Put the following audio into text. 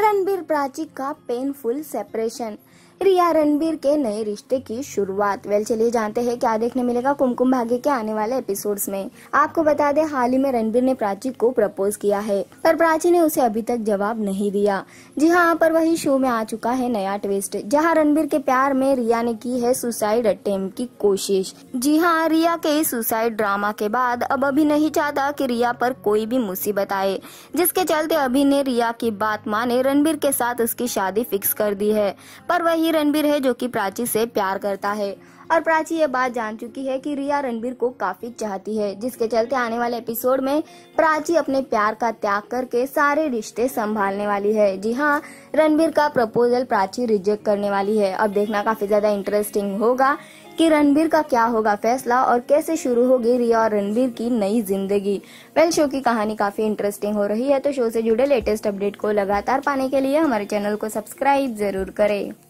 रणबीर प्राची का painful separation रिया रणबीर के नए रिश्ते की शुरुआत वेल चलिए जानते हैं क्या देखने मिलेगा कुमकुम भाग्य के आने वाले एपिसोड्स में आपको बता दें हाल ही में रणबीर ने प्राची को प्रपोज किया है पर प्राची ने उसे अभी तक जवाब नहीं दिया जी हाँ पर वही शो में आ चुका है नया ट्विस्ट जहाँ रणबीर के प्यार में रिया ने की है सुसाइड अटेम की कोशिश जी हाँ रिया के सुसाइड ड्रामा के बाद अब अभी नहीं चाहता की रिया पर कोई भी मुसीबत आए जिसके चलते अभी ने रिया की बात माने रणबीर के साथ उसकी शादी फिक्स कर दी है पर वही ही रणबीर है जो कि प्राची से प्यार करता है और प्राची ये बात जान चुकी है कि रिया रणबीर को काफी चाहती है जिसके चलते आने वाले एपिसोड में प्राची अपने प्यार का त्याग करके सारे रिश्ते संभालने वाली है जी हाँ रणबीर का प्रपोजल प्राची रिजेक्ट करने वाली है अब देखना काफी ज्यादा इंटरेस्टिंग होगा कि रणबीर का क्या होगा फैसला और कैसे शुरू होगी रिया और रणबीर की नई जिंदगी वेल शो की कहानी काफी इंटरेस्टिंग हो रही है तो शो से जुड़े लेटेस्ट अपडेट को लगातार पाने के लिए हमारे चैनल को सब्सक्राइब जरूर करें